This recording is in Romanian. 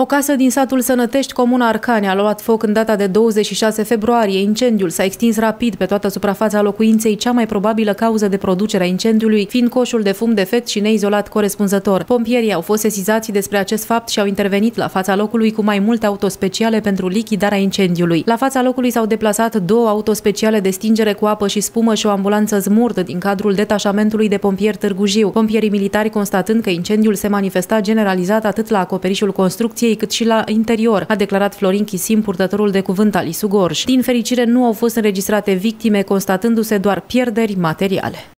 O casă din satul Sănătești, comuna Arcani, a luat foc în data de 26 februarie. Incendiul s-a extins rapid pe toată suprafața locuinței, cea mai probabilă cauză de producere a incendiului fiind coșul de fum defect și neizolat corespunzător. Pompierii au fost sesizați despre acest fapt și au intervenit la fața locului cu mai multe autospeciale pentru lichidarea incendiului. La fața locului s-au deplasat două autospeciale de stingere cu apă și spumă și o ambulanță zmurdă din cadrul detașamentului de pompieri Târgu Jiu. Pompierii militari constatând că incendiul se manifesta generalizat atât la acoperișul construcției, poliției, cât și la interior, a declarat Florin Chisim, purtătorul de cuvânt al Isu Din fericire, nu au fost înregistrate victime, constatându-se doar pierderi materiale.